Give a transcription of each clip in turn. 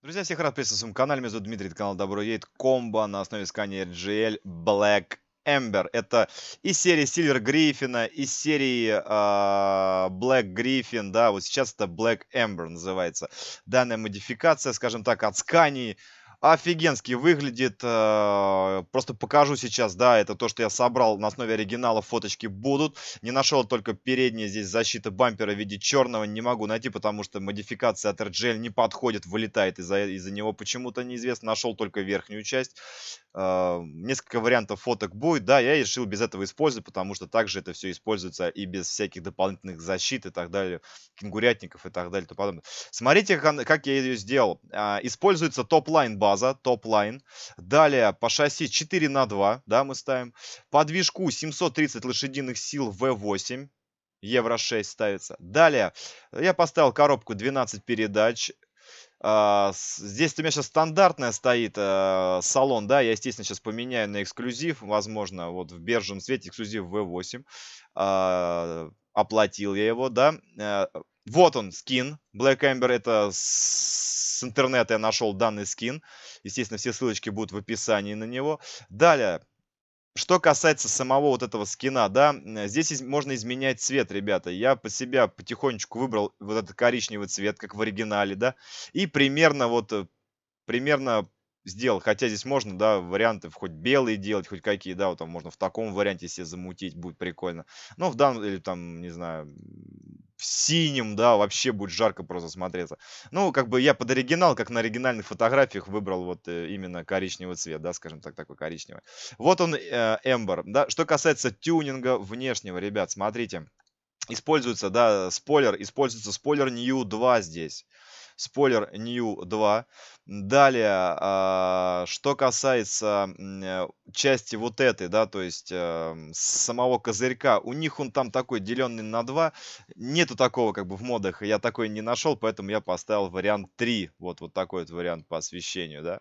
Друзья, всех рад приветствовать на своем канале. Меня зовут Дмитрий, это канал Добро Едет. Комбо на основе искания RGL Black Ember. Это из серии Silver Гриффина, из серии э, Black Griffin, да, вот сейчас это Black Ember называется. Данная модификация, скажем так, от Скани офигенски выглядит. Э, просто покажу сейчас, да, это то, что я собрал на основе оригинала, фоточки будут. Не нашел только передняя здесь защита бампера в виде черного, не могу найти, потому что модификация от RGL не подходит, вылетает из-за из, -за, него почему-то неизвестно. Нашел только верхнюю часть. Э, несколько вариантов фоток будет, да, я решил без этого использовать, потому что также это все используется и без всяких дополнительных защит и так далее, кенгурятников и так далее. И тому Смотрите, как я ее сделал. Э, используется топ-лайн бампер база, топ-лайн. Далее по шасси 4 на 2, да, мы ставим. По движку 730 лошадиных сил V8. Евро 6 ставится. Далее э, я поставил коробку 12 передач. А, здесь у меня сейчас стандартная стоит э, салон, да, я, естественно, сейчас поменяю на эксклюзив, возможно, вот в биржевом свете эксклюзив V8, э, а, оплатил я его, да, э, вот он, скин. Black Amber это с интернета я нашел данный скин. Естественно, все ссылочки будут в описании на него. Далее, что касается самого вот этого скина, да, э, здесь из можно изменять цвет, ребята. Я по себя потихонечку выбрал вот этот коричневый цвет, как в оригинале, да, и примерно вот, э, примерно сделал. Хотя здесь можно, да, варианты хоть белые делать, хоть какие, да, вот там можно в таком варианте себе замутить, будет прикольно. Но в данном, или там, не знаю, в синем, да, вообще будет жарко просто смотреться. Ну, как бы я под оригинал, как на оригинальных фотографиях, выбрал вот э, именно коричневый цвет, да, скажем так, такой коричневый. Вот он, э, Эмбер, да. Что касается тюнинга внешнего, ребят, смотрите. Используется, да, спойлер, используется спойлер New 2 здесь спойлер New 2. Далее, а, что касается э, части вот этой, да, то есть э, самого козырька, у них он там такой деленный на 2. Нету такого как бы в модах, я такой не нашел, поэтому я поставил вариант 3. Вот, вот такой вот вариант по освещению, да.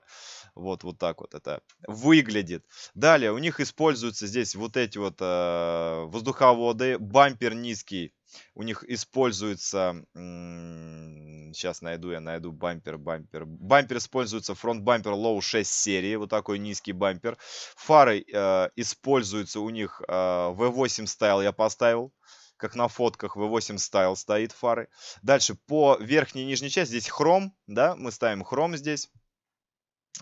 Вот, вот так вот это выглядит. Далее, у них используются здесь вот эти вот э, воздуховоды, бампер низкий, у них используется... Сейчас найду, я найду бампер, бампер. Бампер используется фронт-бампер Low 6 серии. Вот такой низкий бампер. Фары э, используются у них э, V8 Style я поставил как на фотках V8 Style стоит фары. Дальше по верхней и нижней части здесь хром, да, мы ставим хром здесь.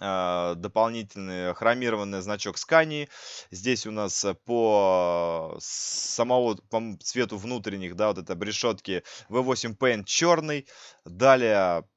А, дополнительный хромированный значок Scania. Здесь у нас э, по э, самого по цвету внутренних, да, вот это решетки V8 Paint черный. Далее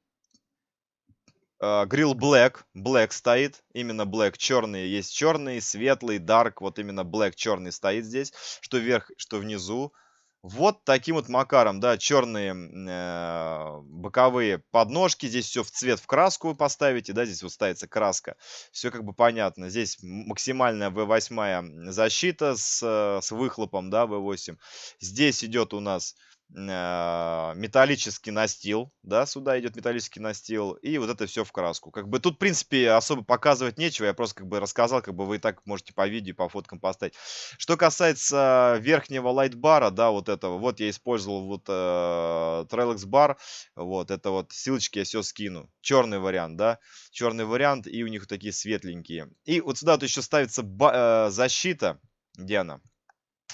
а, Grill Black. Black стоит. Именно Black черный. Есть черный, светлый, dark. Вот именно Black черный стоит здесь. Что вверх, что внизу. Вот таким вот макаром, да, черные э, боковые подножки, здесь все в цвет, в краску вы поставите, да, здесь вот ставится краска, все как бы понятно. Здесь максимальная V8 защита с, э, с выхлопом, да, V8. Здесь идет у нас а, металлический настил, да, сюда идет металлический настил, и вот это все в краску. Как бы тут, в принципе, особо показывать нечего, я просто как бы рассказал, как бы вы и так можете по видео, по фоткам поставить. Что касается верхнего лайтбара, да, вот этого, вот я использовал вот э, Trailex бар, вот, это вот, ссылочки я все скину. Черный вариант, да, черный вариант, и у них вот такие светленькие. И вот сюда вот еще ставится э, защита, где она?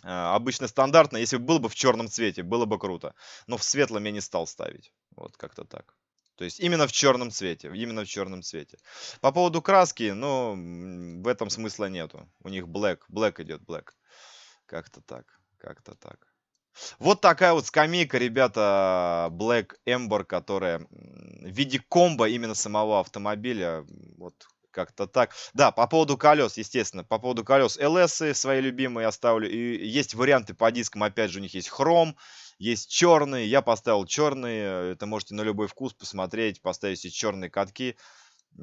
Э, обычно стандартно. Если бы был бы в черном цвете, было бы круто. Но в светлом я не стал ставить. Вот как-то так. То есть именно в черном цвете, именно в черном цвете. По поводу краски, ну, в этом смысла нету. У них black, black идет, black. Как-то так, как-то так. Вот такая вот скамейка, ребята, Black Ember, которая в виде комбо именно самого автомобиля, вот как-то так. Да, по поводу колес, естественно. По поводу колес LS свои любимые оставлю. И есть варианты по дискам. Опять же, у них есть хром, есть черные. Я поставил черные. Э, это можете на любой вкус посмотреть. Поставить все черные катки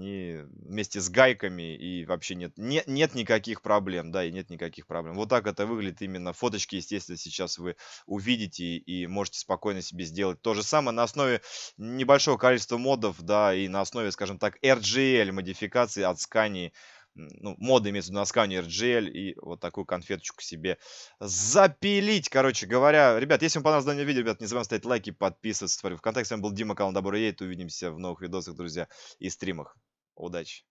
и вместе с гайками, и вообще нет, нет, нет никаких проблем, да, и нет никаких проблем. Вот так это выглядит именно. Фоточки, естественно, сейчас вы увидите и можете спокойно себе сделать то же самое на основе небольшого количества модов, да, и на основе, скажем так, RGL модификации от Scania ну, моды имеется в виду на сканер GL и вот такую конфеточку себе запилить, короче говоря. Ребят, если вам понравилось данное видео, ребят, не забываем ставить лайки, подписываться в ВКонтакте. С вами был Дима, канал Добро Едет. Увидимся в новых видосах, друзья, и стримах. Удачи!